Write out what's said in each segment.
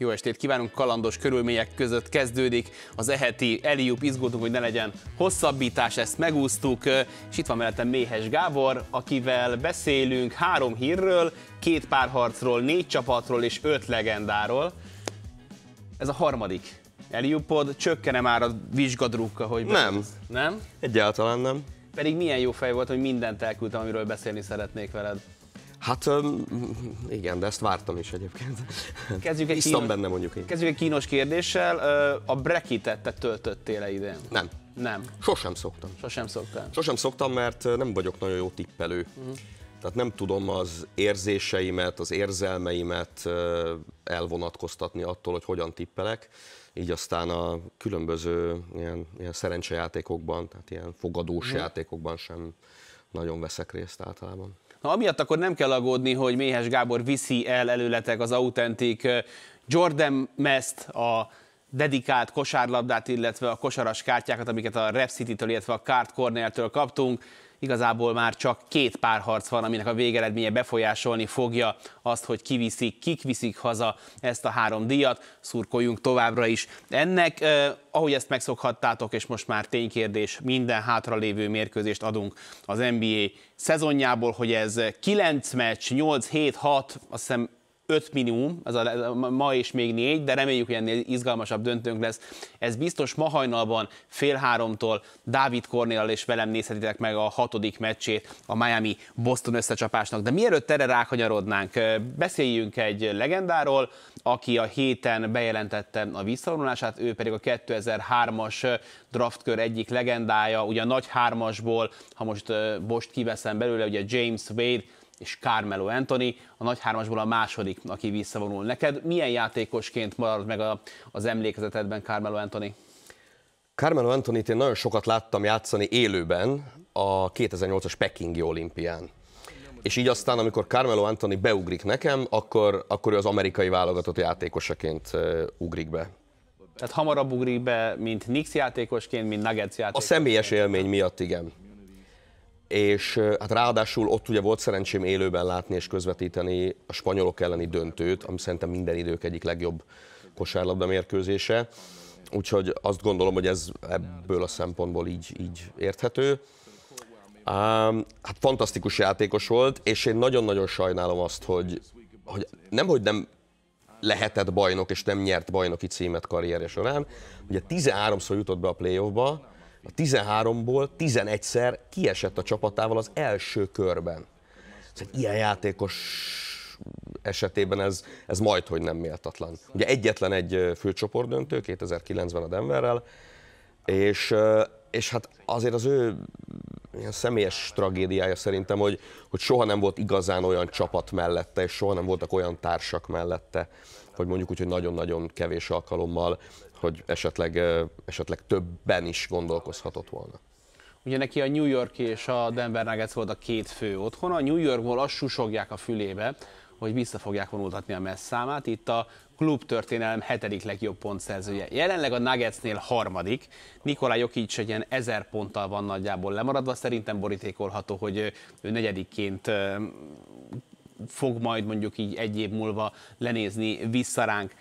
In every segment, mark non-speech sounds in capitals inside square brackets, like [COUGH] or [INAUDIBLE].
Jó estét kívánunk, kalandos körülmények között kezdődik az eheti Eliup, izgultunk, hogy ne legyen hosszabbítás, ezt megúsztuk, és itt van mellettem Méhes Gábor, akivel beszélünk három hírről, két párharcról, négy csapatról és öt legendáról. Ez a harmadik Eliupod, csökkene már a vizsgadrukka, hogy... Nem. Nem? Egyáltalán nem. Pedig milyen jó fej volt, hogy mindent elküldtem, amiről beszélni szeretnék veled. Hát [LAUGHS] igen, de ezt vártam is egyébként. [LAUGHS] Kezdjük egy kínos, benne mondjuk így. Kezdjük egy kínos kérdéssel. A brekitet te töltöttél-e idén? Nem. Nem. Sosem szoktam. Sosem szoktam. Sosem szoktam, mert nem vagyok nagyon jó tippelő. Uh-huh. Tehát nem tudom az érzéseimet, az érzelmeimet elvonatkoztatni attól, hogy hogyan tippelek. Így aztán a különböző ilyen, ilyen szerencsejátékokban, tehát ilyen fogadós uh-huh. játékokban sem nagyon veszek részt általában. Na, amiatt akkor nem kell aggódni, hogy Méhes Gábor viszi el előletek az autentik Jordan Mest, a dedikált kosárlabdát, illetve a kosaras kártyákat, amiket a Rep City-től, illetve a Cornell-től kaptunk. Igazából már csak két párharc van, aminek a végeredménye befolyásolni fogja azt, hogy kiviszik, kik viszik haza ezt a három díjat. Szurkoljunk továbbra is. Ennek, eh, ahogy ezt megszokhattátok, és most már ténykérdés, minden hátralévő mérkőzést adunk az NBA szezonjából, hogy ez 9 meccs, 8, 7, 6, azt hiszem öt minimum, ez a, ma és még négy, de reméljük, hogy ennél izgalmasabb döntőnk lesz. Ez biztos ma hajnalban fél háromtól Dávid Kornéllal és velem nézhetitek meg a hatodik meccsét a Miami-Boston összecsapásnak. De mielőtt erre rákanyarodnánk, beszéljünk egy legendáról, aki a héten bejelentette a visszavonulását, ő pedig a 2003-as draftkör egyik legendája, ugye a nagy hármasból, ha most most kiveszem belőle, ugye James Wade, és Carmelo Anthony, a nagy hármasból a második, aki visszavonul. Neked milyen játékosként marad meg a, az emlékezetedben Carmelo Anthony? Carmelo anthony én nagyon sokat láttam játszani élőben a 2008-as Pekingi olimpián. És így aztán, amikor Carmelo Anthony beugrik nekem, akkor, akkor ő az amerikai válogatott játékosaként ugrik be. Tehát hamarabb ugrik be, mint Nix játékosként, mint Nuggets játékosként. A személyes élmény miatt, igen és hát ráadásul ott ugye volt szerencsém élőben látni és közvetíteni a spanyolok elleni döntőt, ami szerintem minden idők egyik legjobb kosárlabda mérkőzése. Úgyhogy azt gondolom, hogy ez ebből a szempontból így, így érthető. Um, hát fantasztikus játékos volt, és én nagyon-nagyon sajnálom azt, hogy, hogy nem, hogy nem lehetett bajnok, és nem nyert bajnoki címet karrierje során. Ugye 13-szor jutott be a playoffba, a 13-ból 11-szer kiesett a csapatával az első körben. Ez szóval egy ilyen játékos esetében ez, ez majd, hogy nem méltatlan. Ugye egyetlen egy főcsoport döntő 2009-ben a Denverrel, és, és hát azért az ő ilyen személyes tragédiája szerintem, hogy, hogy soha nem volt igazán olyan csapat mellette, és soha nem voltak olyan társak mellette, vagy mondjuk úgy, hogy nagyon-nagyon kevés alkalommal, hogy esetleg, esetleg többen is gondolkozhatott volna. Ugye neki a New York és a Denver Nuggets volt a két fő otthona, a New Yorkból azt susogják a fülébe, hogy vissza fogják vonultatni a messz számát. Itt a klub történelem hetedik legjobb pontszerzője. Jelenleg a Nuggetsnél harmadik. Nikolá Jokic egy ilyen ezer ponttal van nagyjából lemaradva. Szerintem borítékolható, hogy ő negyedikként fog majd mondjuk így egy év múlva lenézni vissza ránk.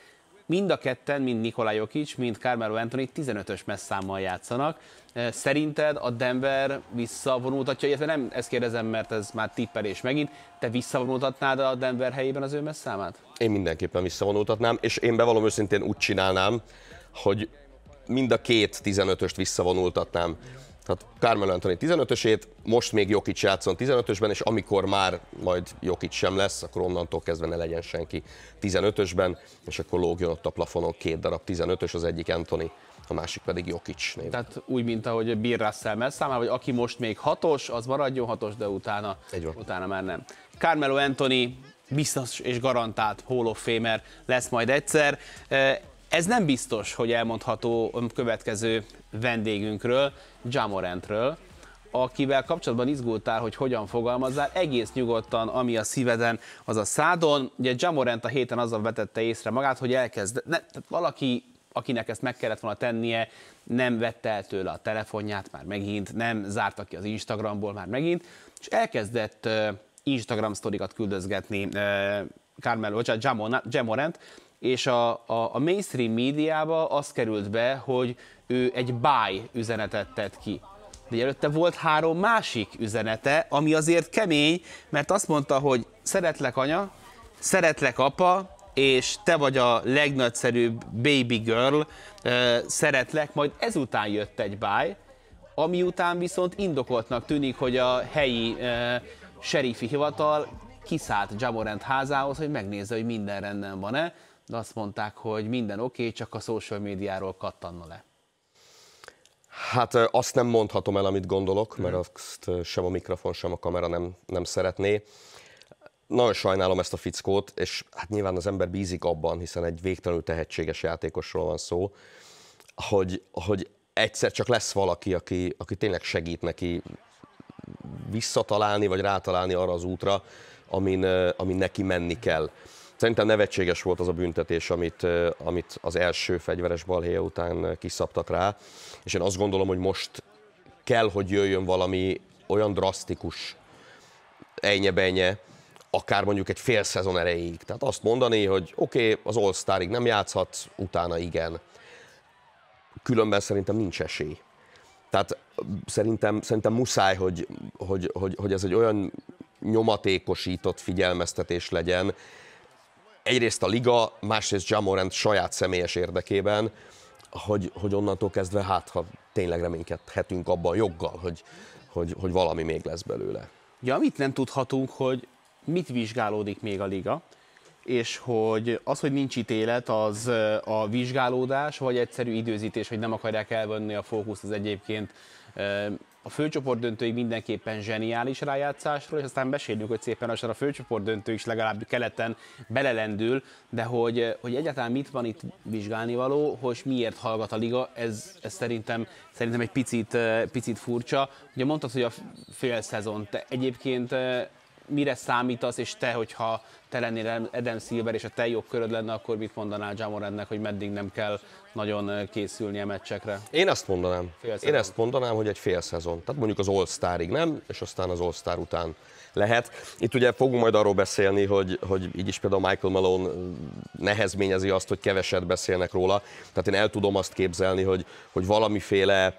Mind a ketten, mind Nikolaj Jokic, mind Carmelo Anthony 15-ös messzámmal játszanak. Szerinted a Denver visszavonultatja, illetve nem ezt kérdezem, mert ez már tippelés megint, te visszavonultatnád a Denver helyében az ő messzámát? Én mindenképpen visszavonultatnám, és én bevallom őszintén úgy csinálnám, hogy mind a két 15-öst visszavonultatnám. Tehát Carmelo Anthony 15-ösét, most még Jokic játszon 15-ösben, és amikor már majd Jokic sem lesz, akkor onnantól kezdve ne legyen senki 15-ösben, és akkor lógjon ott a plafonon két darab 15-ös, az egyik Anthony, a másik pedig Jokic név. Tehát úgy, mint ahogy Bill Russell számára, hogy aki most még hatos, az maradjon hatos, de utána, utána már nem. Carmelo Anthony biztos és garantált Hall of Famer lesz majd egyszer. Ez nem biztos, hogy elmondható a következő vendégünkről, Jamorentről, akivel kapcsolatban izgultál, hogy hogyan fogalmazzál, egész nyugodtan, ami a szíveden, az a szádon. Ugye Jamorent a héten azzal vetette észre magát, hogy elkezd, ne, tehát valaki, akinek ezt meg kellett volna tennie, nem vette el tőle a telefonját már megint, nem zárta ki az Instagramból már megint, és elkezdett uh, Instagram sztorikat küldözgetni uh, Carmel, bocsánat, Jamorent, és a, a, a mainstream médiába az került be, hogy ő egy buy üzenetet tett ki. De előtte volt három másik üzenete, ami azért kemény, mert azt mondta, hogy szeretlek anya, szeretlek apa, és te vagy a legnagyszerűbb baby girl, szeretlek, majd ezután jött egy báj, ami után viszont indokoltnak tűnik, hogy a helyi serifi hivatal kiszállt Jamorant házához, hogy megnézze, hogy minden rendben van-e, de azt mondták, hogy minden oké, okay, csak a social médiáról kattanna le. Hát azt nem mondhatom el, amit gondolok, mert mhm. azt sem a mikrofon, sem a kamera nem, nem szeretné. Nagyon sajnálom ezt a fickót, és hát nyilván az ember bízik abban, hiszen egy végtelenül tehetséges játékosról van szó, hogy, hogy egyszer csak lesz valaki, aki, aki tényleg segít neki visszatalálni, vagy rátalálni arra az útra, amin, amin neki menni kell. Szerintem nevetséges volt az a büntetés, amit, amit az első fegyveres balhéja után kiszabtak rá, és én azt gondolom, hogy most kell, hogy jöjjön valami olyan drasztikus ejnye-benye, akár mondjuk egy fél szezon erejéig. Tehát azt mondani, hogy oké, okay, az All-Starig nem játszhat, utána igen. Különben szerintem nincs esély. Tehát szerintem, szerintem muszáj, hogy, hogy, hogy, hogy ez egy olyan nyomatékosított figyelmeztetés legyen, egyrészt a liga, másrészt Jamorant saját személyes érdekében, hogy, hogy onnantól kezdve hát, ha tényleg reménykedhetünk abban joggal, hogy, hogy, hogy valami még lesz belőle. Ja, amit nem tudhatunk, hogy mit vizsgálódik még a liga, és hogy az, hogy nincs ítélet, az a vizsgálódás, vagy egyszerű időzítés, hogy nem akarják elvenni a fókuszt az egyébként a főcsoport döntőig mindenképpen zseniális rájátszásról, és aztán beszélünk, hogy szépen a főcsoport döntő is legalább keleten belelendül, de hogy, hogy egyáltalán mit van itt vizsgálni való, hogy miért hallgat a liga, ez, ez szerintem, szerintem egy picit, picit furcsa. Ugye mondtad, hogy a fél szezon, te egyébként mire számítasz, és te, hogyha te lennél Eden Silver, és a te köröd lenne, akkor mit mondanál Jamorannek, hogy meddig nem kell nagyon készülni a meccsekre? Én azt mondanám. Én ezt mondanám, hogy egy fél szezon. Tehát mondjuk az All-Starig nem, és aztán az All-Star után lehet. Itt ugye fogunk majd arról beszélni, hogy, hogy így is például Michael Malone nehezményezi azt, hogy keveset beszélnek róla. Tehát én el tudom azt képzelni, hogy, hogy valamiféle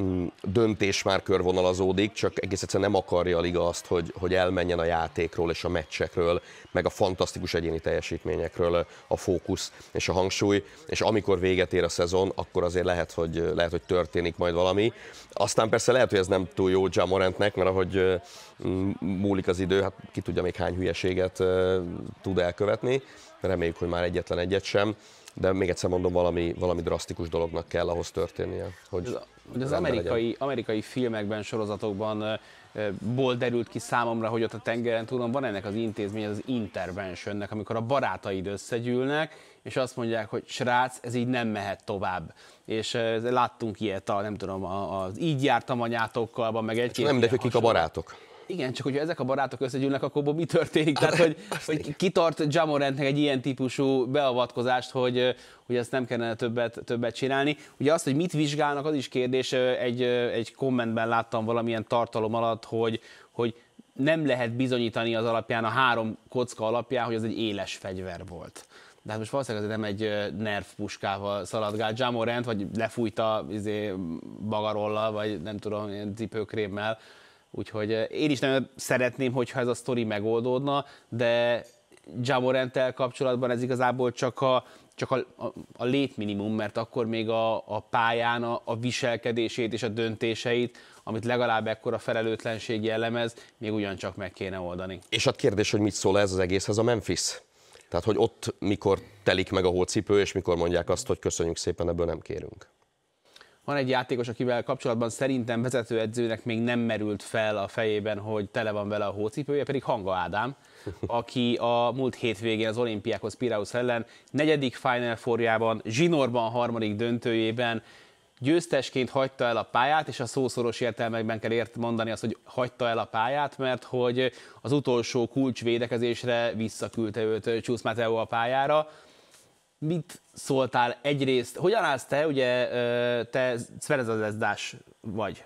Mm, döntés már körvonalazódik, csak egész egyszerűen nem akarja a liga azt, hogy, hogy elmenjen a játékról és a meccsekről, meg a fantasztikus egyéni teljesítményekről a fókusz és a hangsúly, és amikor véget ér a szezon, akkor azért lehet, hogy, lehet, hogy történik majd valami. Aztán persze lehet, hogy ez nem túl jó Jamorantnek, mert ahogy mm, múlik az idő, hát ki tudja még hány hülyeséget tud elkövetni, reméljük, hogy már egyetlen egyet sem, de még egyszer mondom, valami, valami drasztikus dolognak kell ahhoz történnie, hogy hogy az amerikai, amerikai filmekben, sorozatokban ból derült ki számomra, hogy ott a tengeren túlon van ennek az intézmény, az interventionnek, amikor a barátaid összegyűlnek, és azt mondják, hogy srác, ez így nem mehet tovább. És láttunk ilyet, a, nem tudom, az így jártam anyátokkal, meg egy-két... Nem, de kik a barátok. Igen, csak hogyha ezek a barátok összegyűlnek, akkor mi történik? Tehát, hát, hogy, hogy kitart Jamorentnek egy ilyen típusú beavatkozást, hogy, hogy ezt nem kellene többet, többet csinálni. Ugye azt, hogy mit vizsgálnak, az is kérdés. Egy, egy kommentben láttam valamilyen tartalom alatt, hogy, hogy nem lehet bizonyítani az alapján, a három kocka alapján, hogy az egy éles fegyver volt. De hát most valószínűleg azért nem egy nerf puskával szaladgált Jamorent, vagy lefújta izé, bagarollal, vagy nem tudom, ilyen cipőkrémmel Úgyhogy eh, én is nagyon szeretném, hogyha ez a sztori megoldódna, de Jamorantel kapcsolatban ez igazából csak a, csak a, a, a létminimum, mert akkor még a, a pályán a, a viselkedését és a döntéseit, amit legalább ekkora felelőtlenség jellemez, még ugyancsak meg kéne oldani. És a kérdés, hogy mit szól ez az egészhez a Memphis? Tehát, hogy ott mikor telik meg a hócipő, és mikor mondják azt, hogy köszönjük szépen, ebből nem kérünk. Van egy játékos, akivel kapcsolatban szerintem vezetőedzőnek még nem merült fel a fejében, hogy tele van vele a hócipője, pedig Hanga Ádám, [LAUGHS] aki a múlt hétvégén az olimpiákhoz Piraeus ellen negyedik Final forjában, zsinórban harmadik döntőjében győztesként hagyta el a pályát, és a szószoros értelmekben kell ért mondani azt, hogy hagyta el a pályát, mert hogy az utolsó kulcsvédekezésre visszaküldte őt Csúsz Mateo a pályára, mit szóltál egyrészt? Hogyan állsz te, ugye te szverezadezdás vagy?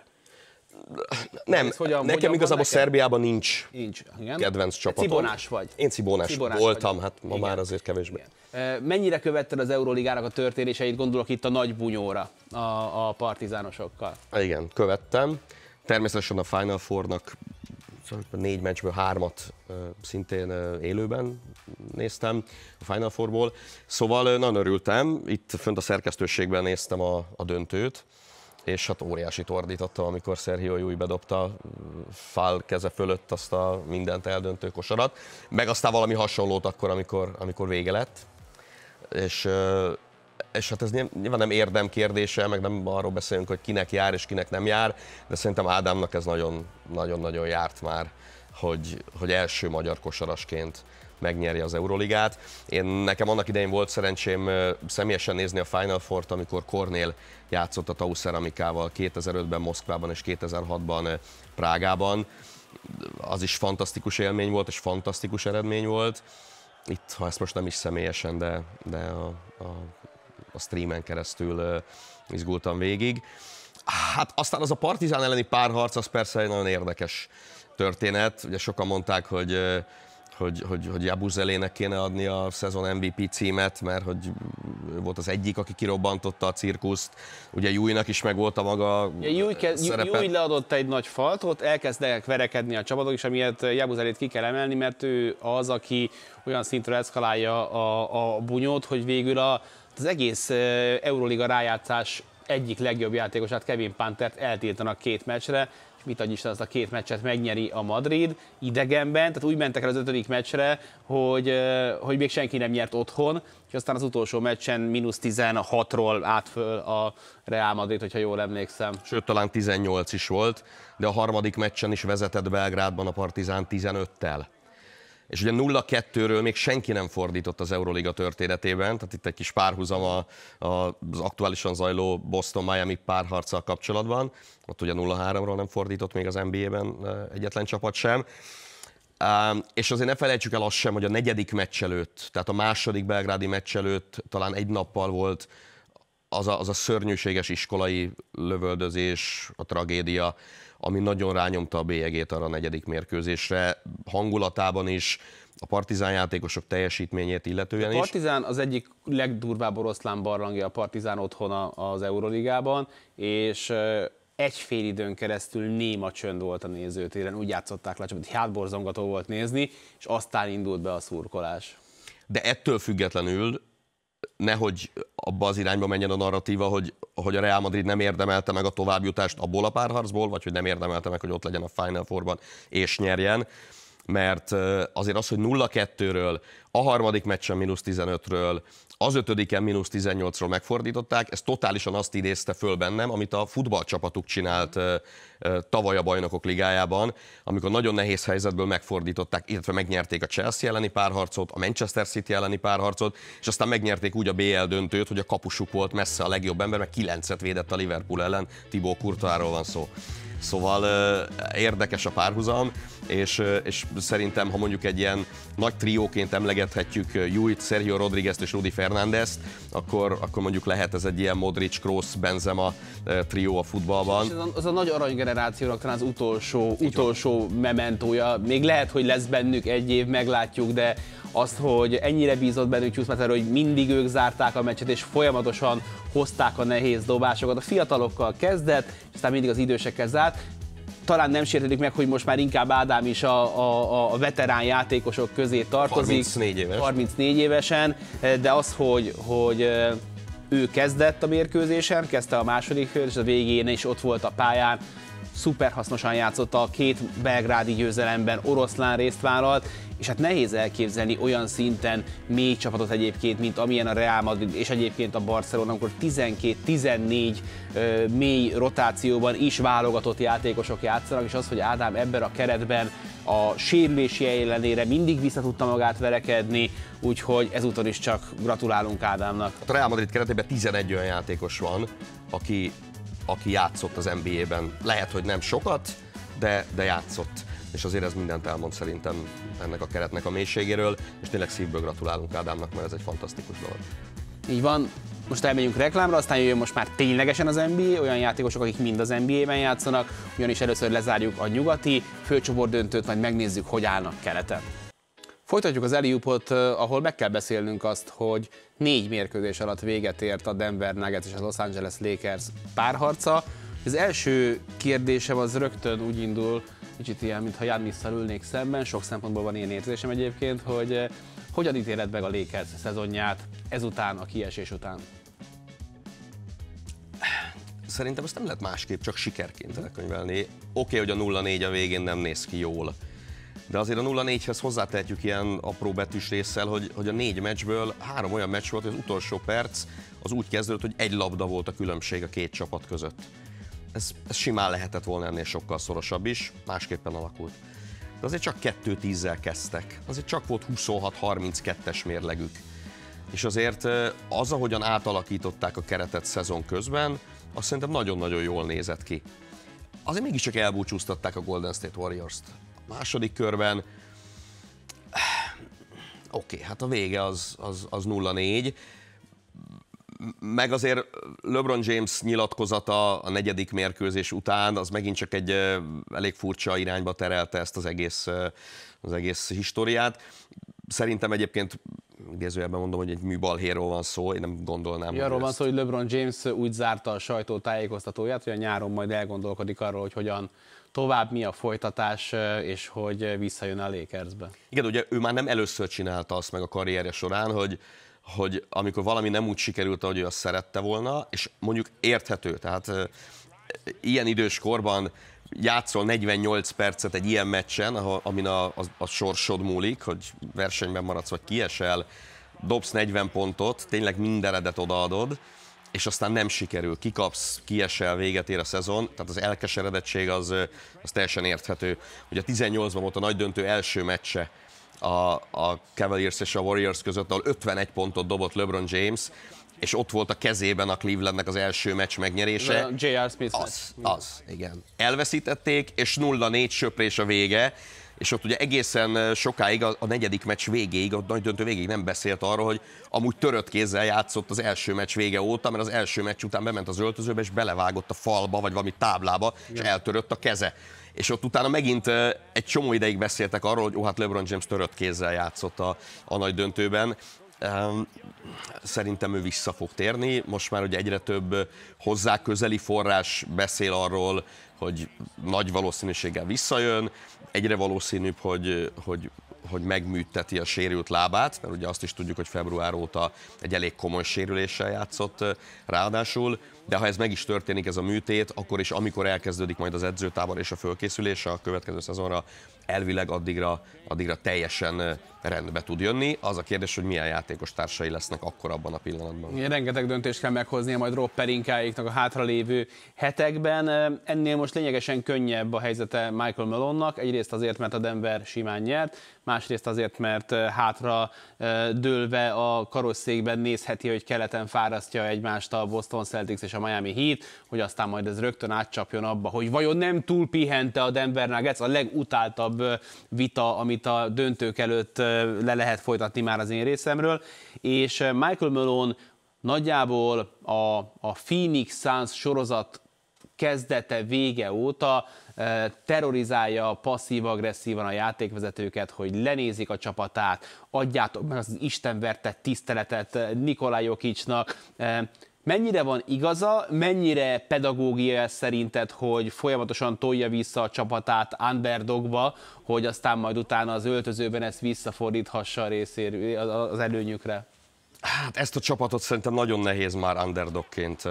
Nem, Ez hogyan, nekem hogyan igazából neked? Szerbiában nincs, nincs igen. kedvenc csapatom. Cibonás vagy. Én cibonás, cibonás voltam, vagy. hát ma igen. már azért kevésbé. Igen. Mennyire követted az Euróligának a történéseit, gondolok itt a nagy bunyóra a, a partizánosokkal? Igen, követtem. Természetesen a Final Fournak négy meccsből hármat szintén élőben néztem a Final Fourból. Szóval nagyon örültem, itt fönt a szerkesztőségben néztem a, a döntőt, és hát óriási tordította, amikor Sergio Júj bedobta fál keze fölött azt a mindent eldöntő kosarat, meg aztán valami hasonlót akkor, amikor, amikor vége lett. És és hát ez nyilván nem érdem kérdése, meg nem arról beszélünk, hogy kinek jár és kinek nem jár, de szerintem Ádámnak ez nagyon-nagyon járt már, hogy, hogy első magyar kosarasként megnyeri az Euroligát. Én nekem annak idején volt szerencsém személyesen nézni a Final four amikor Kornél játszott a Tau Ceramikával 2005-ben Moszkvában és 2006-ban Prágában. Az is fantasztikus élmény volt és fantasztikus eredmény volt. Itt, ha ezt most nem is személyesen, de, de a, a a streamen keresztül izgultam végig. Hát aztán az a Partizán elleni párharc, az persze egy nagyon érdekes történet. Ugye sokan mondták, hogy hogy, hogy, hogy Jabuzelének kéne adni a szezon MVP címet, mert hogy volt az egyik, aki kirobbantotta a cirkuszt. Ugye Jújnak is megvolt a maga ja, Júj, szerepe. Júj leadott egy nagy faltot, elkezdek verekedni a csapatok, és amiért Jabuzelét ki kell emelni, mert ő az, aki olyan szintre eszkalálja a, a bunyót, hogy végül a Hát az egész Euroliga rájátszás egyik legjobb játékosát, Kevin Pantert eltiltanak két meccsre, és mit adj Isten, azt a két meccset megnyeri a Madrid idegenben, tehát úgy mentek el az ötödik meccsre, hogy, hogy még senki nem nyert otthon, és aztán az utolsó meccsen mínusz 16-ról föl a Real Madrid, hogyha jól emlékszem. Sőt, talán 18 is volt, de a harmadik meccsen is vezetett Belgrádban a Partizán 15-tel és ugye 0-2-ről még senki nem fordított az Euroliga történetében, tehát itt egy kis párhuzam a, a, az aktuálisan zajló Boston-Miami párharccal kapcsolatban, ott ugye 0-3-ról nem fordított még az NBA-ben egyetlen csapat sem. Um, és azért ne felejtsük el azt sem, hogy a negyedik meccs előtt, tehát a második belgrádi meccs előtt talán egy nappal volt az a, az a szörnyűséges iskolai lövöldözés, a tragédia, ami nagyon rányomta a bélyegét arra a negyedik mérkőzésre, hangulatában is, a partizán játékosok teljesítményét illetően is. A partizán is. az egyik legdurvább oroszlán barlangja a partizán otthon az Euroligában, és egy fél időn keresztül néma csönd volt a nézőtéren, úgy játszották le, csak hátborzongató volt nézni, és aztán indult be a szurkolás. De ettől függetlenül nehogy abba az irányba menjen a narratíva, hogy, hogy a Real Madrid nem érdemelte meg a továbbjutást abból a párharcból, vagy hogy nem érdemelte meg, hogy ott legyen a Final Four-ban és nyerjen mert azért az, hogy 0-2-ről, a harmadik meccsen mínusz 15-ről, az ötödiken mínusz 18-ról megfordították, ez totálisan azt idézte föl bennem, amit a futballcsapatuk csinált tavaly a Bajnokok Ligájában, amikor nagyon nehéz helyzetből megfordították, illetve megnyerték a Chelsea elleni párharcot, a Manchester City elleni párharcot, és aztán megnyerték úgy a BL döntőt, hogy a kapusuk volt messze a legjobb ember, mert kilencet védett a Liverpool ellen, Tibó Kurtáról van szó. Szóval érdekes a párhuzam, és, és szerintem, ha mondjuk egy ilyen nagy trióként emlegethetjük Jújt, Sergio Rodriguez és Rudi Fernándezt, akkor, akkor mondjuk lehet ez egy ilyen Modric, Kroos, Benzema trió a futballban. És az, a, az a nagy aranygenerációnak talán az utolsó, utolsó mementója. Még lehet, hogy lesz bennük egy év, meglátjuk, de azt, hogy ennyire bízott bennük Csúszmeter, hogy mindig ők zárták a meccset, és folyamatosan hozták a nehéz dobásokat. A fiatalokkal kezdett, és aztán mindig az idősekkel zárt talán nem sértődik meg, hogy most már inkább Ádám is a, a, a veterán játékosok közé tartozik. 34 éves. 34 évesen, de az, hogy, hogy ő kezdett a mérkőzésen, kezdte a második és a végén is ott volt a pályán, szuperhasznosan hasznosan játszotta a két belgrádi győzelemben, oroszlán részt vállalt, és hát nehéz elképzelni olyan szinten mély csapatot egyébként, mint amilyen a Real Madrid és egyébként a Barcelona, amikor 12-14 mély rotációban is válogatott játékosok játszanak, és az, hogy Ádám ebben a keretben a sérülési ellenére mindig vissza tudta magát verekedni, úgyhogy ezúton is csak gratulálunk Ádámnak. Hát a Real Madrid keretében 11 olyan játékos van, aki aki játszott az NBA-ben. Lehet, hogy nem sokat, de, de játszott. És azért ez mindent elmond szerintem ennek a keretnek a mélységéről, és tényleg szívből gratulálunk Ádámnak, mert ez egy fantasztikus dolog. Így van, most elmegyünk reklámra, aztán jöjjön most már ténylegesen az NBA, olyan játékosok, akik mind az NBA-ben játszanak, ugyanis először lezárjuk a nyugati főcsoport döntőt, majd megnézzük, hogy állnak keleten. Folytatjuk az Eliupot, eh, ahol meg kell beszélnünk azt, hogy négy mérkőzés alatt véget ért a Denver Nuggets és a Los Angeles Lakers párharca. Az első kérdésem az rögtön úgy indul, kicsit ilyen, mintha Jannisszal ülnék szemben, sok szempontból van ilyen érzésem egyébként, hogy eh, hogyan ítéled meg a Lakers szezonját ezután, a kiesés után? Szerintem ezt nem lehet másképp, csak sikerként elkönyvelni. Oké, okay, hogy a 0-4 a végén nem néz ki jól de azért a 0-4-hez hozzátehetjük ilyen apró betűs részsel, hogy, hogy a négy meccsből három olyan meccs volt, hogy az utolsó perc az úgy kezdődött, hogy egy labda volt a különbség a két csapat között. Ez, ez simán lehetett volna ennél sokkal szorosabb is, másképpen alakult. De azért csak 2-10-zel kezdtek, azért csak volt 26-32-es mérlegük. És azért az, ahogyan átalakították a keretet szezon közben, azt szerintem nagyon-nagyon jól nézett ki. Azért mégiscsak elbúcsúztatták a Golden State Warriors-t második körben. [SIGHS] Oké, okay, hát a vége az, az, az 0-4. Meg azért LeBron James nyilatkozata a negyedik mérkőzés után, az megint csak egy elég furcsa irányba terelte ezt az egész, az egész historiát. Szerintem egyébként idézőjelben mondom, hogy egy műbalhéról van szó, én nem gondolnám. Ja, arról van szó, hogy LeBron James úgy zárta a sajtótájékoztatóját, hogy a nyáron majd elgondolkodik arról, hogy hogyan tovább, mi a folytatás, és hogy visszajön a Lakersbe. Igen, ugye ő már nem először csinálta azt meg a karrierje során, hogy hogy amikor valami nem úgy sikerült, ahogy ő azt szerette volna, és mondjuk érthető, tehát ilyen idős korban játszol 48 percet egy ilyen meccsen, amin a, a, a sorsod múlik, hogy versenyben maradsz vagy kiesel, dobsz 40 pontot, tényleg mindenedet odaadod, és aztán nem sikerül, kikapsz, kiesel, véget ér a szezon, tehát az elkeseredettség az, az teljesen érthető. Ugye 18-ban volt a nagy döntő első meccse a, a Cavaliers és a Warriors között, ahol 51 pontot dobott LeBron James, és ott volt a kezében a Clevelandnek az első meccs megnyerése. J.R. Smith Az, az, igen. Elveszítették, és 0-4 söprés a vége, és ott ugye egészen sokáig, a, a negyedik meccs végéig, a nagy döntő végéig nem beszélt arról, hogy amúgy törött kézzel játszott az első meccs vége óta, mert az első meccs után bement az öltözőbe, és belevágott a falba, vagy valami táblába, Igen. és eltörött a keze. És ott utána megint egy csomó ideig beszéltek arról, hogy ó, hát LeBron James törött kézzel játszott a, a nagy döntőben. Szerintem ő vissza fog térni. Most már ugye egyre több hozzá közeli forrás beszél arról, hogy nagy valószínűséggel visszajön, egyre valószínűbb, hogy, hogy hogy megműteti a sérült lábát, mert ugye azt is tudjuk, hogy február óta egy elég komoly sérüléssel játszott ráadásul, de ha ez meg is történik, ez a műtét, akkor is amikor elkezdődik majd az edzőtábor és a fölkészülés a következő szezonra, elvileg addigra addigra teljesen rendbe tud jönni. Az a kérdés, hogy milyen játékos társai lesznek akkor abban a pillanatban. Igen, rengeteg döntést kell meghoznia majd Rob Perinkáiknak a hátralévő hetekben. Ennél most lényegesen könnyebb a helyzete Michael Malone-nak, egyrészt azért, mert a Denver simán nyert, másrészt azért, mert hátra dőlve a karosszékben nézheti, hogy keleten fárasztja egymást a Boston Celtics és a Miami Heat, hogy aztán majd ez rögtön átcsapjon abba, hogy vajon nem túl pihente a Denver Nuggets, a legutáltabb vita, ami amit a döntők előtt le lehet folytatni már az én részemről, és Michael Malone nagyjából a, a Phoenix Suns sorozat kezdete, vége óta terrorizálja passzív-agresszívan a játékvezetőket, hogy lenézik a csapatát, adjátok meg az istenverte tiszteletet Nikolaj Jokicsnak, Mennyire van igaza, mennyire pedagógia szerinted, hogy folyamatosan tolja vissza a csapatát underdogba, hogy aztán majd utána az öltözőben ezt visszafordíthassa a részéről, az előnyükre? Hát ezt a csapatot szerintem nagyon nehéz már underdogként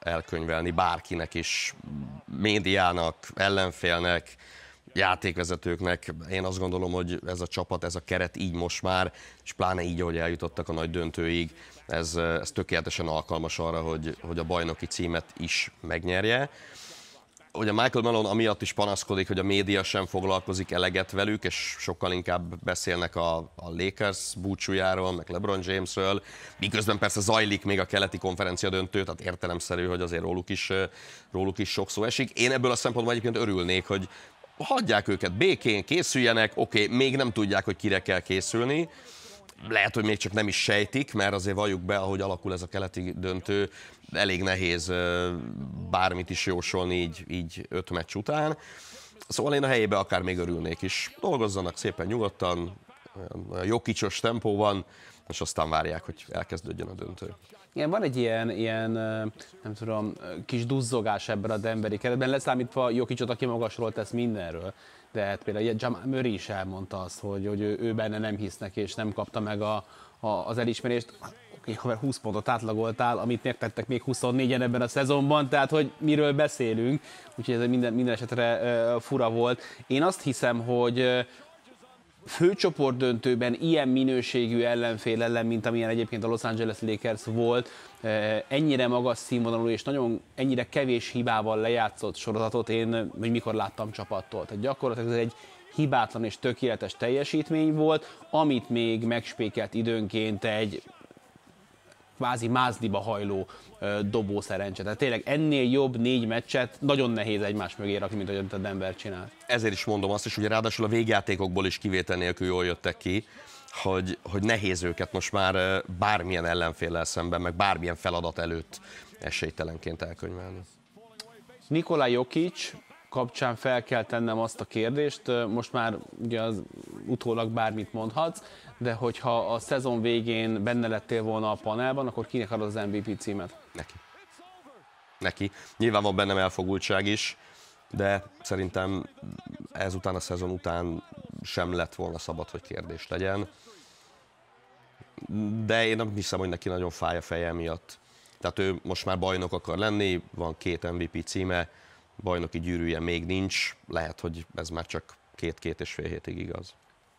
elkönyvelni bárkinek is, médiának, ellenfélnek, játékvezetőknek. Én azt gondolom, hogy ez a csapat, ez a keret így most már, és pláne így, ahogy eljutottak a nagy döntőig, ez, ez tökéletesen alkalmas arra, hogy, hogy a bajnoki címet is megnyerje. Ugye Michael Malone amiatt is panaszkodik, hogy a média sem foglalkozik eleget velük, és sokkal inkább beszélnek a, a Lakers búcsújáról, meg LeBron Jamesről, miközben persze zajlik még a keleti konferencia döntő, tehát értelemszerű, hogy azért róluk is, róluk is sok szó esik. Én ebből a szempontból egyébként örülnék, hogy hagyják őket békén, készüljenek, oké, okay, még nem tudják, hogy kire kell készülni, lehet, hogy még csak nem is sejtik, mert azért valljuk be, ahogy alakul ez a keleti döntő, elég nehéz bármit is jósolni így, így öt meccs után. Szóval én a helyébe akár még örülnék is. Dolgozzanak szépen nyugodtan, tempó tempóban, és aztán várják, hogy elkezdődjön a döntő. Igen, van egy ilyen, ilyen nem tudom, kis duzzogás ebben a Denveri keretben, leszámítva Jokicsot, aki magasról tesz mindenről. De hát például Jamal Murray is elmondta azt, hogy, hogy ő, ő benne nem hisznek, és nem kapta meg a, a, az elismerést. Oké, haver, 20 pontot átlagoltál, amit megtettek még 24-en ebben a szezonban, tehát hogy miről beszélünk, úgyhogy ez minden, minden esetre uh, fura volt. Én azt hiszem, hogy uh, döntőben ilyen minőségű ellenfél ellen, mint amilyen egyébként a Los Angeles Lakers volt, eh, ennyire magas színvonalú és nagyon ennyire kevés hibával lejátszott sorozatot én, hogy mikor láttam csapattól. Tehát gyakorlatilag ez egy hibátlan és tökéletes teljesítmény volt, amit még megspékelt időnként egy kvázi mázdiba hajló dobó szerencse. Tehát tényleg ennél jobb négy meccset nagyon nehéz egymás mögé rakni, mint ahogy a Denver csinál. Ezért is mondom azt és hogy ráadásul a végjátékokból is kivétel nélkül jól jöttek ki, hogy, hogy nehéz őket most már bármilyen ellenféllel szemben, meg bármilyen feladat előtt esélytelenként elkönyvelni. Nikola Jokic kapcsán fel kell tennem azt a kérdést, most már ugye az utólag bármit mondhatsz, de hogyha a szezon végén benne lettél volna a panelban, akkor kinek adod az MVP címet? Neki. Neki. Nyilván van bennem elfogultság is, de szerintem ezután a szezon után sem lett volna szabad, hogy kérdés legyen. De én nem hiszem, hogy neki nagyon fáj a feje miatt. Tehát ő most már bajnok akar lenni, van két MVP címe, bajnoki gyűrűje még nincs, lehet, hogy ez már csak két-két és fél hétig igaz.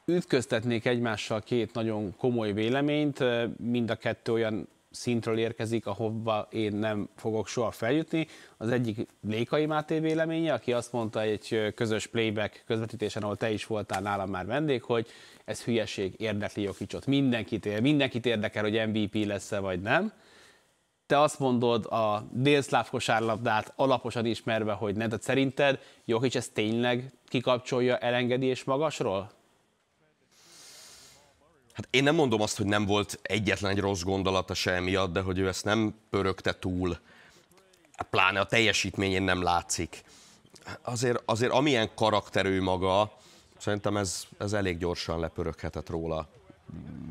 Ütköztetnék egymással két nagyon komoly véleményt, mind a kettő olyan szintről érkezik, ahova én nem fogok soha feljutni. Az egyik Lékai Máté véleménye, aki azt mondta egy közös playback közvetítésen, ahol te is voltál nálam már vendég, hogy ez hülyeség, érdekli Jokicsot. Mindenkit, mindenkit érdekel, hogy MVP lesz-e vagy nem te azt mondod a délszláv kosárlabdát alaposan ismerve, hogy nem, tehát szerinted Jokic ezt tényleg kikapcsolja, elengedi és magasról? Hát én nem mondom azt, hogy nem volt egyetlen egy rossz gondolata se emiatt, de hogy ő ezt nem pörögte túl, pláne a teljesítményén nem látszik. Azért, azért amilyen karakterű maga, szerintem ez, ez elég gyorsan lepöröghetett róla,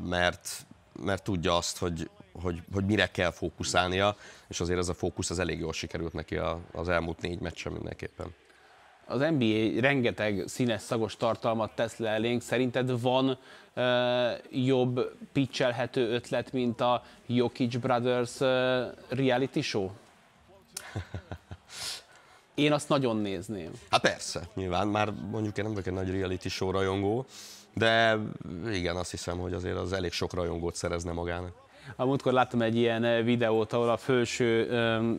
mert, mert tudja azt, hogy, hogy, hogy mire kell fókuszálnia, és azért ez a fókusz az elég jól sikerült neki az elmúlt négy meccsen mindenképpen. Az NBA rengeteg színes szagos tartalmat tesz le elénk. Szerinted van e, jobb pitchelhető ötlet, mint a Jokic Brothers e, reality show? [LAUGHS] Én azt nagyon nézném. Hát persze, nyilván, már mondjuk én nem vagyok egy nagy reality show rajongó, de igen, azt hiszem, hogy azért az elég sok rajongót szerezne magának. A múltkor láttam egy ilyen eh, videót, ahol a felső,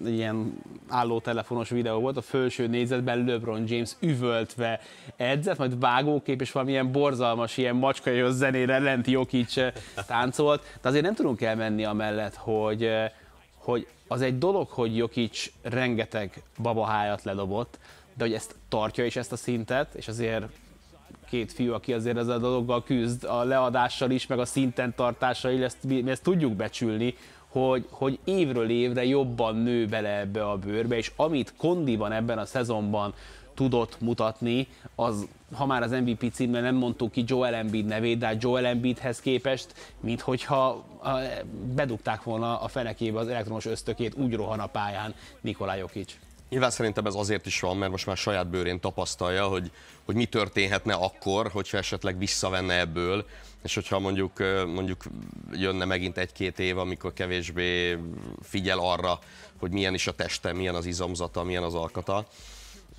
ilyen álló telefonos videó volt, a felső nézetben LeBron James üvöltve edzett, majd vágókép és valamilyen borzalmas, ilyen macskajos zenére lent Jokic eh, táncolt. De azért nem tudunk elmenni amellett, hogy, eh, hogy az egy dolog, hogy Jokic rengeteg babahájat ledobott, de hogy ezt tartja is ezt a szintet, és azért két fiú, aki azért ezzel a dologgal küzd, a leadással is, meg a szinten tartással, ezt, mi ezt tudjuk becsülni, hogy, hogy évről évre jobban nő bele ebbe a bőrbe, és amit kondiban ebben a szezonban tudott mutatni, az, ha már az MVP címben nem mondtuk ki Joel Embiid nevét, de hát Joel Embiidhez képest, minthogyha bedugták volna a fenekébe az elektronos ösztökét, úgy rohan a pályán Nikola Jokic. Nyilván szerintem ez azért is van, mert most már saját bőrén tapasztalja, hogy, hogy mi történhetne akkor, hogyha esetleg visszavenne ebből, és hogyha mondjuk, mondjuk jönne megint egy-két év, amikor kevésbé figyel arra, hogy milyen is a teste, milyen az izomzata, milyen az alkata.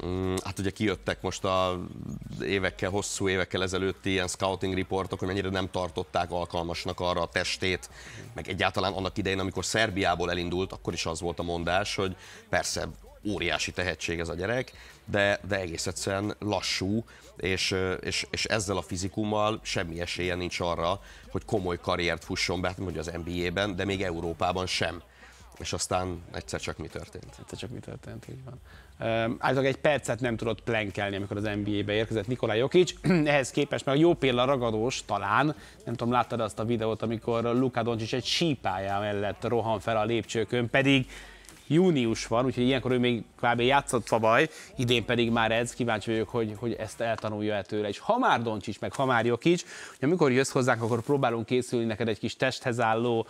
Mm, hát ugye kijöttek most a évekkel, hosszú évekkel ezelőtti ilyen scouting riportok, hogy mennyire nem tartották alkalmasnak arra a testét, meg egyáltalán annak idején, amikor Szerbiából elindult, akkor is az volt a mondás, hogy persze óriási tehetség ez a gyerek, de, de egész egyszerűen lassú, és, és, és ezzel a fizikummal semmi esélye nincs arra, hogy komoly karriert fusson be, hogy hát az NBA-ben, de még Európában sem. És aztán egyszer csak mi történt? Egyszer csak mi történt, így van. Um, egy percet nem tudott plankelni, amikor az NBA-be érkezett Nikolaj Jokic. [CLEARS THROAT] Ehhez képest meg a jó példa ragadós talán, nem tudom, láttad azt a videót, amikor Luka Doncic egy sípája mellett rohan fel a lépcsőkön, pedig június van, úgyhogy ilyenkor ő még kb. játszott tavaly, idén pedig már ez, kíváncsi vagyok, hogy, hogy ezt eltanulja el tőle. És ha már Doncsics, meg ha már Jokics, hogy amikor jössz hozzánk, akkor próbálunk készülni neked egy kis testhez álló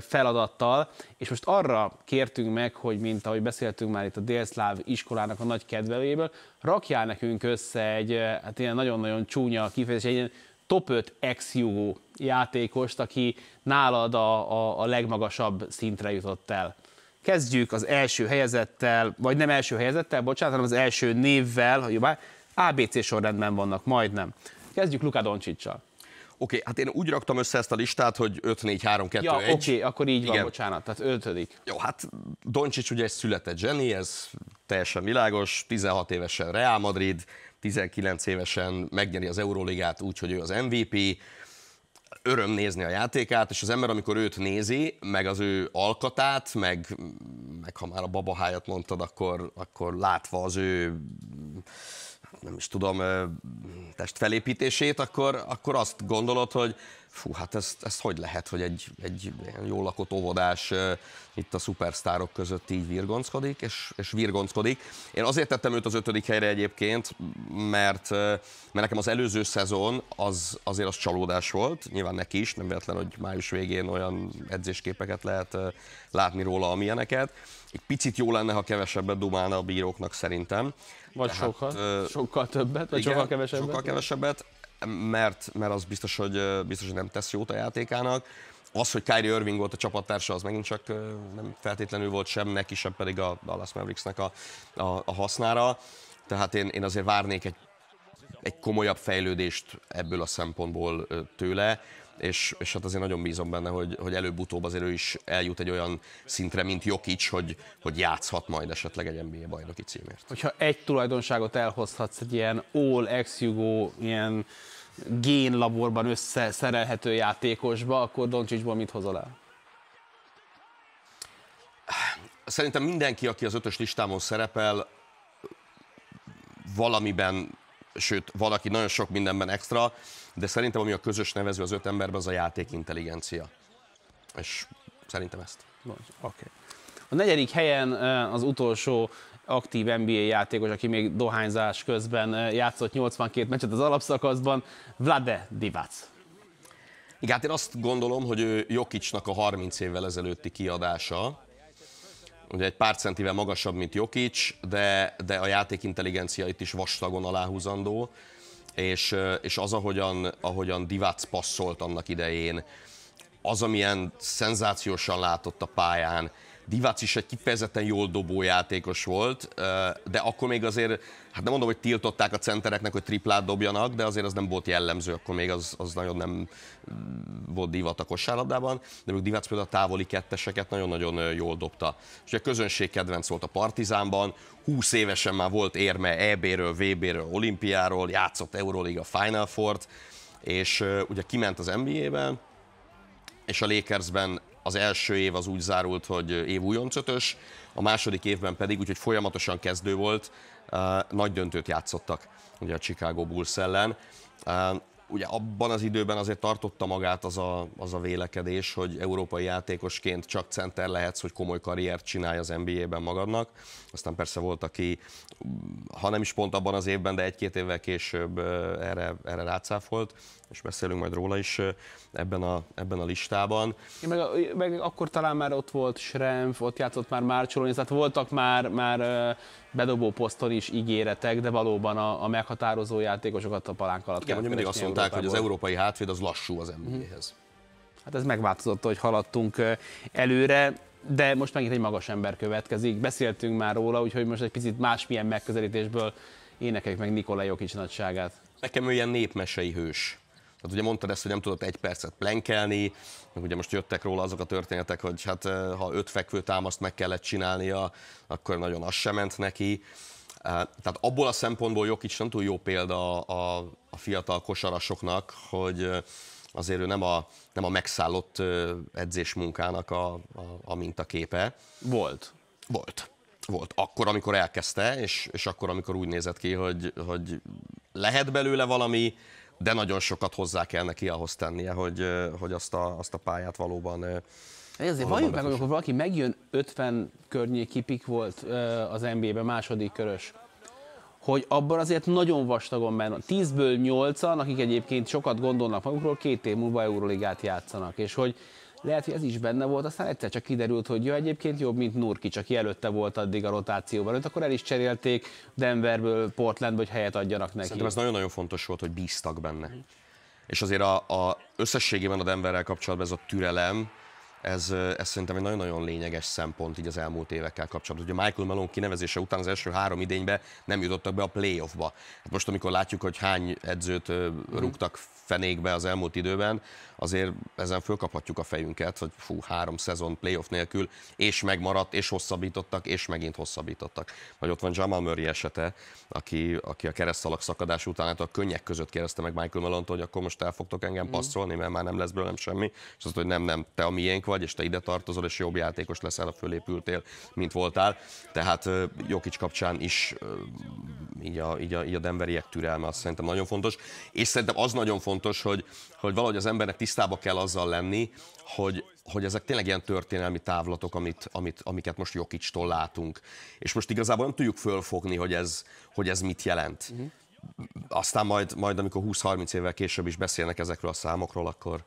feladattal, és most arra kértünk meg, hogy mint ahogy beszéltünk már itt a délszláv iskolának a nagy kedvelőjéből, rakjál nekünk össze egy, hát ilyen nagyon-nagyon csúnya kifejezés, egy ilyen top 5 ex játékost, aki nálad a, a, a legmagasabb szintre jutott el. Kezdjük az első helyezettel, vagy nem első helyezettel, bocsánat, hanem az első névvel, ha jobbá, ABC sorrendben vannak, majdnem. Kezdjük Luka Doncsicsal. Oké, okay, hát én úgy raktam össze ezt a listát, hogy 5-4-3-2-1. ja, Ja, oké, okay, akkor így Igen. van, bocsánat, tehát ötödik. Jó, hát Doncsics ugye egy született zseni, ez teljesen világos, 16 évesen Real Madrid, 19 évesen megnyeri az Euróligát úgy, hogy ő az MVP, öröm nézni a játékát, és az ember, amikor őt nézi, meg az ő alkatát, meg, meg ha már a babahájat mondtad, akkor, akkor látva az ő hát nem is tudom, testfelépítését, akkor, akkor azt gondolod, hogy Fú, hát ezt, ezt hogy lehet, hogy egy, egy jól lakott óvodás itt a szupersztárok között így virgonckodik, és, és virgonckodik. Én azért tettem őt az ötödik helyre egyébként, mert, mert nekem az előző szezon az, azért az csalódás volt, nyilván neki is, nem véletlen, hogy május végén olyan edzésképeket lehet látni róla, amilyeneket. Egy picit jó lenne, ha kevesebbet dumálna a bíróknak szerintem. Vagy Tehát, sokat, uh, sokkal többet, vagy igen, sokkal kevesebbet. Sokkal kevesebbet mert, mert az biztos hogy, biztos, hogy nem tesz jót a játékának. Az, hogy Kyrie Irving volt a csapattársa, az megint csak nem feltétlenül volt sem neki, sem pedig a Dallas Mavericksnek a, a, a hasznára. Tehát én, én azért várnék egy, egy komolyabb fejlődést ebből a szempontból tőle és, és hát azért nagyon bízom benne, hogy, hogy előbb-utóbb azért ő is eljut egy olyan szintre, mint Jokic, hogy, hogy játszhat majd esetleg egy NBA bajnoki címért. Hogyha egy tulajdonságot elhozhatsz, egy ilyen all ex ilyen génlaborban összeszerelhető játékosba, akkor Doncsicsból mit hozol el? Szerintem mindenki, aki az ötös listámon szerepel, valamiben, sőt, valaki nagyon sok mindenben extra, de szerintem ami a közös nevező az öt emberben, az a játék intelligencia. És szerintem ezt. Oké. Okay. A negyedik helyen az utolsó aktív NBA játékos, aki még dohányzás közben játszott 82 meccset az alapszakaszban, Vlade Divac. Igen, hát én azt gondolom, hogy ő Jokicsnak a 30 évvel ezelőtti kiadása, ugye egy pár centivel magasabb, mint Jokic, de, de a játék intelligencia itt is vastagon aláhúzandó és, és az, ahogyan, ahogyan Divac passzolt annak idején, az, amilyen szenzációsan látott a pályán, Divac is egy kifejezetten jól dobó játékos volt, de akkor még azért, hát nem mondom, hogy tiltották a centereknek, hogy triplát dobjanak, de azért az nem volt jellemző, akkor még az, az nagyon nem mm, volt divat a kosárlabdában, de még Divac például a távoli ketteseket nagyon-nagyon jól dobta. És a közönség kedvenc volt a Partizánban, 20 évesen már volt érme EB-ről, VB-ről, olimpiáról, játszott Euroliga Final Fort, és ugye kiment az NBA-ben, és a Lakersben az első év az úgy zárult, hogy év újoncötös, a második évben pedig, úgyhogy folyamatosan kezdő volt, eh, nagy döntőt játszottak ugye a Chicago Bulls ellen. Eh, ugye abban az időben azért tartotta magát az a, az a vélekedés, hogy európai játékosként csak center lehetsz, hogy komoly karriert csinálj az NBA-ben magadnak. Aztán persze volt, aki, ha nem is pont abban az évben, de egy-két évvel később erre, erre rácáfolt, és beszélünk majd róla is ebben a, ebben a listában. Ja, meg, meg akkor talán már ott volt Schrempf, ott játszott már Márcsolóny, tehát voltak már, már bedobó poszton is ígéretek, de valóban a, a meghatározó játékosokat a palánk alatt Igen, mindig azt mondták, Európából. hogy az európai hátvéd az lassú az NBA-hez. Hát ez megváltozott, hogy haladtunk előre de most megint egy magas ember következik. Beszéltünk már róla, úgyhogy most egy picit másmilyen megközelítésből énekeljük meg Nikola Jokic nagyságát. Nekem ő ilyen népmesei hős. Tehát ugye mondtad ezt, hogy nem tudott egy percet plenkelni, ugye most jöttek róla azok a történetek, hogy hát eh, ha öt fekvő támaszt meg kellett csinálnia, akkor nagyon az sem ment neki. Eh, tehát abból a szempontból Jokic nem túl jó példa a, a, a fiatal kosarasoknak, hogy eh, azért ő nem a, nem a megszállott edzésmunkának a, a, a mintaképe. Volt. Volt. Volt. Akkor, amikor elkezdte, és, és akkor, amikor úgy nézett ki, hogy, hogy lehet belőle valami, de nagyon sokat hozzá kell neki ahhoz tennie, hogy, hogy azt, a, azt a pályát valóban ezért valljuk meg, hogy valaki megjön 50 környéki pik volt az NBA-ben, második körös, hogy abban azért nagyon vastagon benne. tízből nyolcan, akik egyébként sokat gondolnak magukról, két év múlva Euróligát játszanak, és hogy lehet, hogy ez is benne volt, aztán egyszer csak kiderült, hogy ja, egyébként jobb, mint Nurkic, csak előtte volt addig a rotációban. Őt akkor el is cserélték Denverből Portlandba, hogy helyet adjanak neki. Szerintem ez nagyon-nagyon fontos volt, hogy bíztak benne. És azért a, a összességében a Denverrel kapcsolatban ez a türelem, ez, ez szerintem egy nagyon-nagyon lényeges szempont így az elmúlt évekkel kapcsolatban. Ugye Michael Malone kinevezése után az első három idénybe nem jutottak be a playoffba. Hát most, amikor látjuk, hogy hány edzőt mhm. rúgtak fenékbe az elmúlt időben, azért ezen fölkaphatjuk a fejünket, hogy fú, három szezon playoff nélkül, és megmaradt, és hosszabbítottak, és megint hosszabbítottak. Vagy ott van Jamal Murray esete, aki, aki a keresztalak szakadás után hát a könnyek között kérdezte meg Michael Malone-t, hogy akkor most el fogtok engem mhm. passzolni, mert már nem lesz belőlem semmi, és azt mondta, hogy nem, nem, te a miénk vagy, vagy, és te ide tartozol, és jobb játékos leszel, a fölépültél, mint voltál. Tehát Jokic kapcsán is így a, így a, így a denveriek türelme az szerintem nagyon fontos. És szerintem az nagyon fontos, hogy, hogy valahogy az embernek tisztába kell azzal lenni, hogy, hogy ezek tényleg ilyen történelmi távlatok, amit, amit, amiket most Jokicstól látunk. És most igazából nem tudjuk fölfogni, hogy ez, hogy ez mit jelent. Mhm. Aztán majd, majd amikor 20-30 évvel később is beszélnek ezekről a számokról, akkor,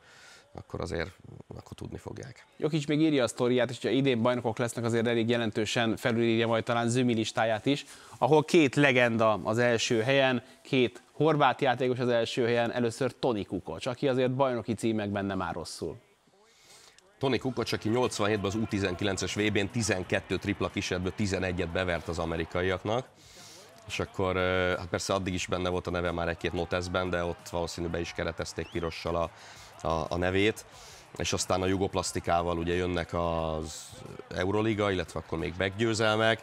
akkor azért akkor tudni fogják. Jokic még írja a sztoriát, és ha idén bajnokok lesznek, azért elég jelentősen felülírja majd talán Zümi listáját is, ahol két legenda az első helyen, két horvát játékos az első helyen, először Toni Kukocs, aki azért bajnoki címekben nem áll rosszul. Toni Kukocs, aki 87-ben az U19-es VB-n 12 tripla kisebből 11-et bevert az amerikaiaknak, és akkor hát persze addig is benne volt a neve már egy-két noteszben, de ott valószínűleg be is keretezték pirossal a a, a nevét, és aztán a jugoplasztikával ugye jönnek az Euroliga, illetve akkor még meggyőzelmek,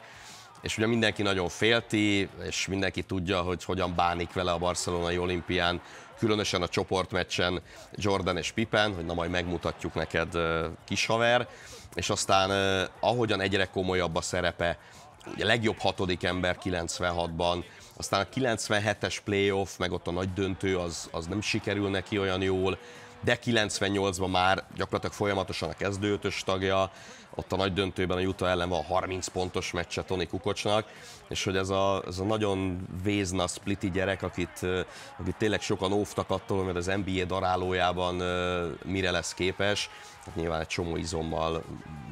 és ugye mindenki nagyon félti, és mindenki tudja, hogy hogyan bánik vele a barcelonai olimpián, különösen a csoportmeccsen Jordan és Pippen, hogy na majd megmutatjuk neked kis haver, és aztán ahogyan egyre komolyabb a szerepe, ugye legjobb hatodik ember 96-ban, aztán a 97-es playoff, meg ott a nagy döntő, az, az nem sikerül neki olyan jól, de 98-ban már gyakorlatilag folyamatosan a kezdőtös tagja, ott a nagy döntőben a Juta ellen van 30 pontos meccse Toni Kukocsnak, és hogy ez a, ez a nagyon vézna spliti gyerek, akit, akit tényleg sokan óvtak attól, mert az NBA darálójában mire lesz képes, hát nyilván egy csomó izommal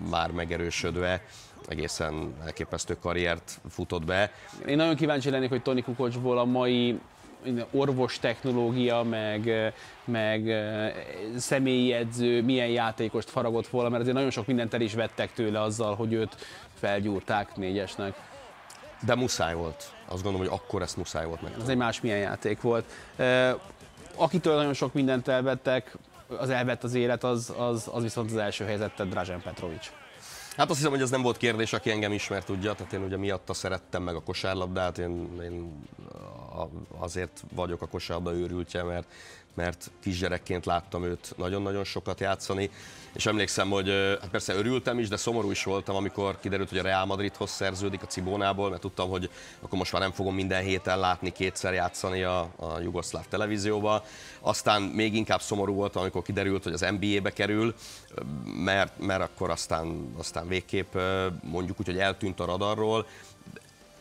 már megerősödve, egészen elképesztő karriert futott be. Én nagyon kíváncsi lennék, hogy Toni Kukocsból a mai orvos technológia, meg, meg személyi edző, milyen játékost faragott volna, mert azért nagyon sok mindent el is vettek tőle azzal, hogy őt felgyúrták négyesnek. De muszáj volt. Azt gondolom, hogy akkor ezt muszáj volt meg. Ez egy milyen játék volt. Akitől nagyon sok mindent elvettek, az elvett az élet, az, az, az viszont az első helyzette Drazen Petrovics. Hát azt hiszem, hogy ez nem volt kérdés, aki engem ismer tudja, tehát én ugye miatta szerettem meg a kosárlabdát, én, én a, azért vagyok a kosárba őrültje, mert, mert kisgyerekként láttam őt nagyon-nagyon sokat játszani, és emlékszem, hogy hát persze örültem is, de szomorú is voltam, amikor kiderült, hogy a Real Madridhoz szerződik a Cibónából, mert tudtam, hogy akkor most már nem fogom minden héten látni kétszer játszani a, a jugoszláv televízióba. Aztán még inkább szomorú voltam, amikor kiderült, hogy az NBA-be kerül, mert, mert akkor aztán, aztán végképp mondjuk úgy, hogy eltűnt a radarról,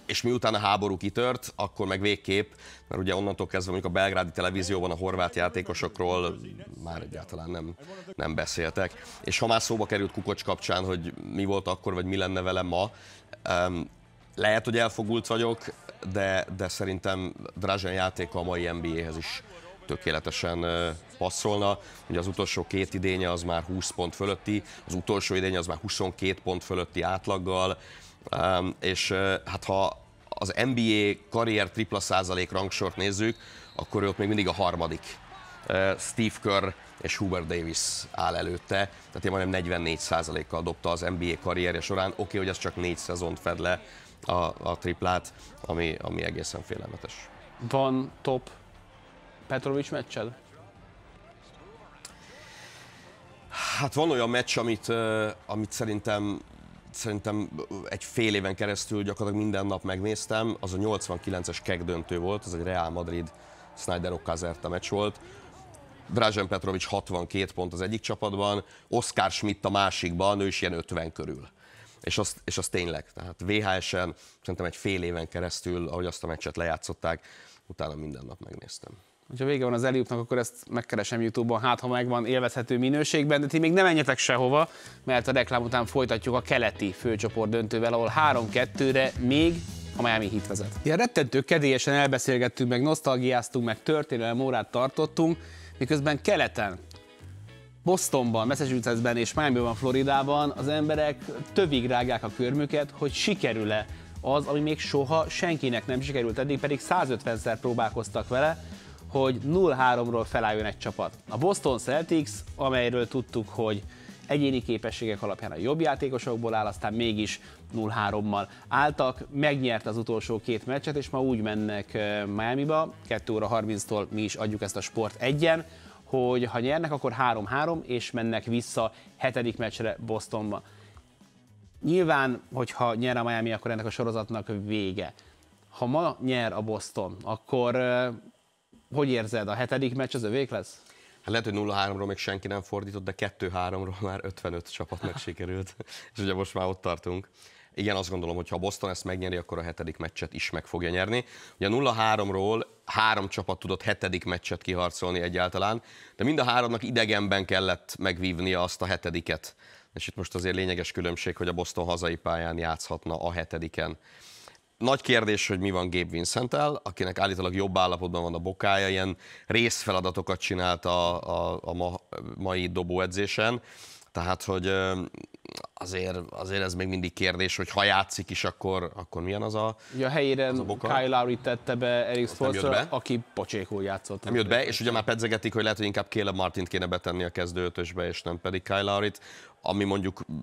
és miután a háború kitört, akkor meg végképp, mert ugye onnantól kezdve mondjuk a belgrádi televízióban a horvát játékosokról már egyáltalán nem, nem beszéltek. És ha már szóba került Kukocs kapcsán, hogy mi volt akkor, vagy mi lenne vele ma, um, lehet, hogy elfogult vagyok, de, de szerintem Drazen játéka a mai NBA-hez is tökéletesen passzolna. Ugye az utolsó két idénye az már 20 pont fölötti, az utolsó idénye az már 22 pont fölötti átlaggal, és hát ha az NBA karrier tripla százalék rangsort nézzük, akkor ők még mindig a harmadik. Steve Kerr és Hubert Davis áll előtte, tehát én majdnem 44 kal dobta az NBA karrierje során. Oké, okay, hogy az csak négy szezont fed le a, a triplát, ami, ami egészen félelmetes. Van top Petrovics meccsed? Hát van olyan meccs, amit, amit szerintem szerintem egy fél éven keresztül gyakorlatilag minden nap megnéztem, az a 89-es keg döntő volt, az egy Real Madrid Snyder Okazerta meccs volt. Drazen Petrovic 62 pont az egyik csapatban, Oscar Schmidt a másikban, ő is ilyen 50 körül. És az, és az tényleg, tehát VHS-en szerintem egy fél éven keresztül, ahogy azt a meccset lejátszották, utána minden nap megnéztem hogyha vége van az eliupnak, akkor ezt megkeresem YouTube-on, hát ha megvan élvezhető minőségben, de ti még nem menjetek sehova, mert a reklám után folytatjuk a keleti főcsoport döntővel, ahol 3-2-re még a Miami Heat vezet. Ilyen rettentő kedélyesen elbeszélgettünk, meg nosztalgiáztunk, meg történelem órát tartottunk, miközben keleten Bostonban, Massachusettsben és Miami-ban, Floridában az emberek tövig rágják a körmüket, hogy sikerül-e az, ami még soha senkinek nem sikerült eddig, pedig 150-szer próbálkoztak vele, hogy 0-3-ról felálljon egy csapat. A Boston Celtics, amelyről tudtuk, hogy egyéni képességek alapján a jobb játékosokból áll, aztán mégis 0-3-mal álltak, megnyerte az utolsó két meccset, és ma úgy mennek Miami-ba, 2 óra 30-tól mi is adjuk ezt a sport egyen, hogy ha nyernek, akkor 3-3, és mennek vissza hetedik meccsre Bostonba. Nyilván, hogyha nyer a Miami, akkor ennek a sorozatnak vége. Ha ma nyer a Boston, akkor hogy érzed, a hetedik meccs az övék lesz? Hát lehet, hogy 0-3-ról még senki nem fordított, de 2-3-ról már 55 csapat sikerült, [LAUGHS] és ugye most már ott tartunk. Igen, azt gondolom, hogy ha Boston ezt megnyeri, akkor a hetedik meccset is meg fogja nyerni. Ugye 0-3-ról három csapat tudott hetedik meccset kiharcolni egyáltalán, de mind a háromnak idegenben kellett megvívnia azt a hetediket. És itt most azért lényeges különbség, hogy a Boston hazai pályán játszhatna a hetediken nagy kérdés, hogy mi van Gabe vincent akinek állítólag jobb állapotban van a bokája, ilyen részfeladatokat csinált a, a, a ma, mai dobóedzésen, tehát, hogy azért, azért ez még mindig kérdés, hogy ha játszik is, akkor, akkor milyen az a Ugye a helyére az a boka? Kyle Lowry tette be Eric be. aki pocsékó játszott. Nem jött be, és ugye már pedzegetik, hogy lehet, hogy inkább Caleb Martint kéne betenni a kezdőötösbe, és nem pedig Kyle lowry ami mondjuk mm,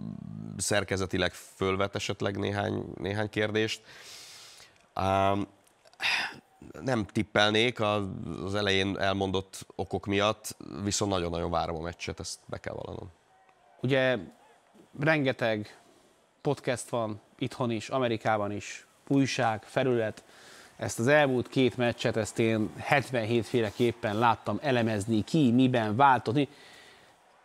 szerkezetileg fölvet esetleg néhány, néhány kérdést. Um, nem tippelnék az elején elmondott okok miatt, viszont nagyon-nagyon várom a meccset, ezt be kell vallanom. Ugye rengeteg podcast van itthon is, Amerikában is, újság, felület. Ezt az elmúlt két meccset, ezt én 77 féleképpen láttam elemezni ki, miben változni.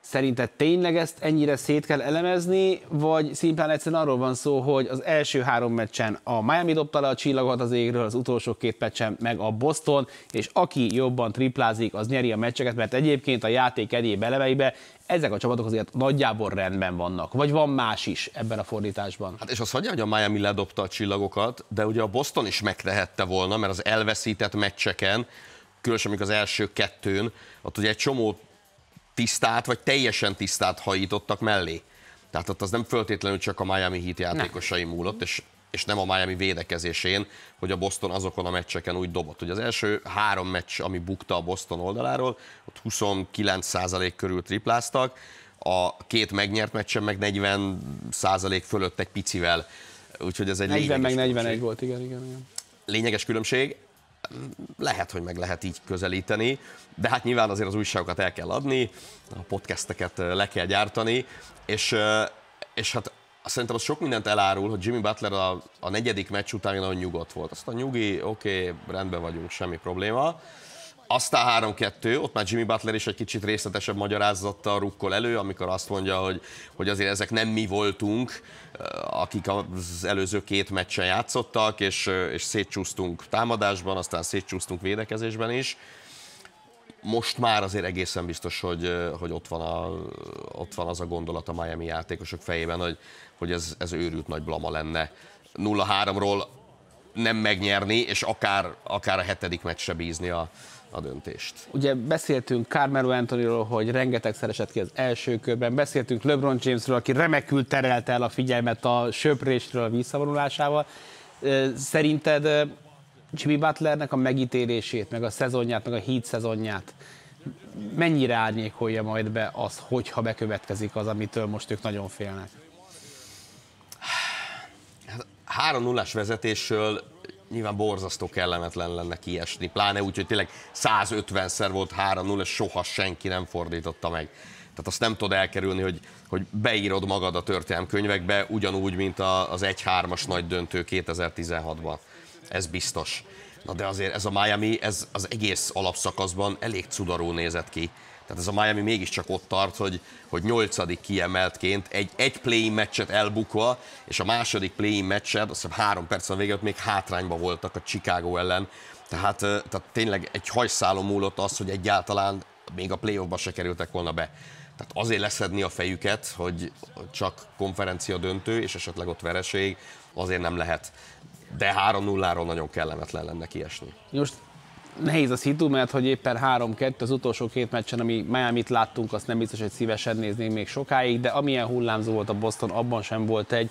Szerinted tényleg ezt ennyire szét kell elemezni, vagy szimplán egyszerűen arról van szó, hogy az első három meccsen a Miami dobta le a csillagot az égről, az utolsó két meccsen meg a Boston, és aki jobban triplázik, az nyeri a meccseket, mert egyébként a játék egyéb elemeibe ezek a csapatok azért nagyjából rendben vannak, vagy van más is ebben a fordításban. Hát és azt mondja, hogy a Miami ledobta a csillagokat, de ugye a Boston is megtehette volna, mert az elveszített meccseken, különösen az első kettőn, ott ugye egy csomó tisztát, vagy teljesen tisztát hajítottak mellé. Tehát ott az nem föltétlenül csak a Miami Heat játékosai nem. múlott, és és nem a Miami védekezésén, hogy a Boston azokon a meccseken úgy dobott. Hogy az első három meccs, ami bukta a Boston oldaláról, ott 29% körül tripláztak, a két megnyert meccsen meg 40% fölött egy picivel. Úgyhogy ez egy 40 lényeges meg 41 különbség. volt, igen, igen, igen. Lényeges különbség, lehet, hogy meg lehet így közelíteni, de hát nyilván azért az újságokat el kell adni, a podcasteket le kell gyártani, és, és hát szerintem az sok mindent elárul, hogy Jimmy Butler a, a negyedik meccs után nagyon nyugodt volt. Azt a nyugi, oké, okay, rendben vagyunk, semmi probléma. Aztán 3-2, ott már Jimmy Butler is egy kicsit részletesebb magyarázattal rukkol elő, amikor azt mondja, hogy, hogy azért ezek nem mi voltunk, eh, akik az előző két meccsen játszottak, és, eh, és szétcsúsztunk támadásban, aztán szétcsúsztunk védekezésben is. Most már azért egészen biztos, hogy, eh, hogy ott, van a, ott van az a gondolat a Miami játékosok fejében, hogy, hogy ez, ez őrült nagy blama lenne. 0-3-ról nem megnyerni, és akár, akár a hetedik meccsre bízni a, a döntést. Ugye beszéltünk Carmelo Anthonyról, hogy rengeteg esett ki az első körben, beszéltünk LeBron Jamesről, aki remekül terelte el a figyelmet a söprésről, a visszavonulásával. Szerinted Jimmy Butlernek a megítélését, meg a szezonját, meg a híd szezonját mennyire árnyékolja majd be az, hogyha bekövetkezik az, amitől most ők nagyon félnek? 3 0 vezetésről nyilván borzasztó kellemetlen lenne kiesni, pláne úgy, hogy tényleg 150-szer volt 3-0, és soha senki nem fordította meg. Tehát azt nem tudod elkerülni, hogy, hogy beírod magad a könyvekbe ugyanúgy, mint a, az 1-3-as nagy döntő 2016-ban. Ez biztos. Na de azért ez a Miami, ez az egész alapszakaszban elég cudarú nézett ki. Tehát ez a Miami mégiscsak ott tart, hogy, hogy nyolcadik kiemeltként egy, egy play meccset elbukva, és a második play meccset, azt hiszem három a végül még hátrányban voltak a Chicago ellen. Tehát, tehát tényleg egy hajszálom múlott az, hogy egyáltalán még a playoffba se kerültek volna be. Tehát azért leszedni a fejüket, hogy csak konferencia döntő, és esetleg ott vereség, azért nem lehet. De 3-0-ról nagyon kellemetlen lenne kiesni. Most nehéz a szitu, mert hogy éppen 3-2 az utolsó két meccsen, ami Miami-t láttunk, azt nem biztos, hogy szívesen néznénk még sokáig, de amilyen hullámzó volt a Boston, abban sem volt egy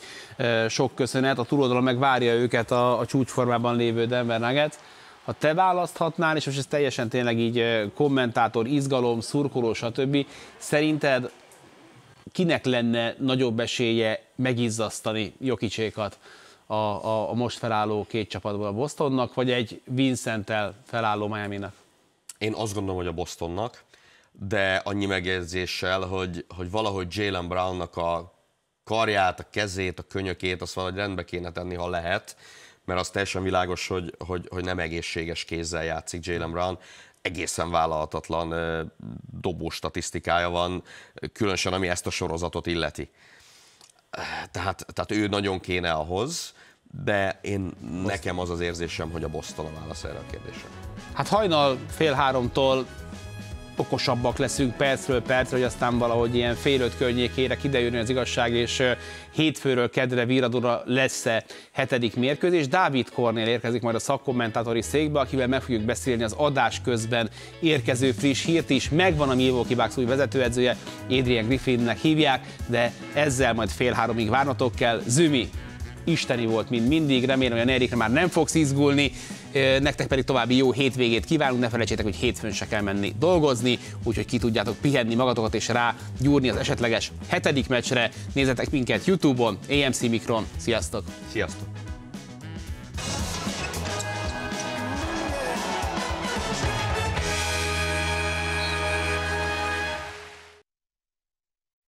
sok köszönet. A túloldalon meg várja őket a, a csúcsformában lévő Denver Nuggets. Ha te választhatnál, és most ez teljesen tényleg így kommentátor, izgalom, szurkoló, stb. Szerinted kinek lenne nagyobb esélye megizzasztani Jokicsékat? a, a, a most felálló két csapatból a Bostonnak, vagy egy Vincenttel felálló Miami-nak? Én azt gondolom, hogy a Bostonnak, de annyi megjegyzéssel, hogy, hogy valahogy Jalen Brownnak a karját, a kezét, a könyökét, azt valahogy rendbe kéne tenni, ha lehet, mert az teljesen világos, hogy, hogy, hogy nem egészséges kézzel játszik Jalen Brown egészen vállalhatatlan dobó statisztikája van, különösen ami ezt a sorozatot illeti. Tehát, tehát ő nagyon kéne ahhoz, de én nekem az az érzésem, hogy a Boston a válasz erre a kérdésre. Hát hajnal fél háromtól okosabbak leszünk percről percre, hogy aztán valahogy ilyen fél öt környékére kiderüljön az igazság, és hétfőről kedre viradóra lesz-e hetedik mérkőzés. Dávid Kornél érkezik majd a szakkommentátori székbe, akivel meg fogjuk beszélni az adás közben érkező friss hírt is. Megvan a Milwaukee Kibáksz új vezetőedzője, Adrian Griffinnek hívják, de ezzel majd fél háromig várnatok kell. Zümi, isteni volt, mint mindig, remélem, hogy a negyedikre már nem fogsz izgulni. Nektek pedig további jó hétvégét kívánunk, ne felejtsétek, hogy hétfőn se kell menni dolgozni, úgyhogy ki tudjátok pihenni magatokat és rá gyúrni az esetleges hetedik meccsre. Nézzetek minket YouTube-on, AMC Mikron. Sziasztok! Sziasztok!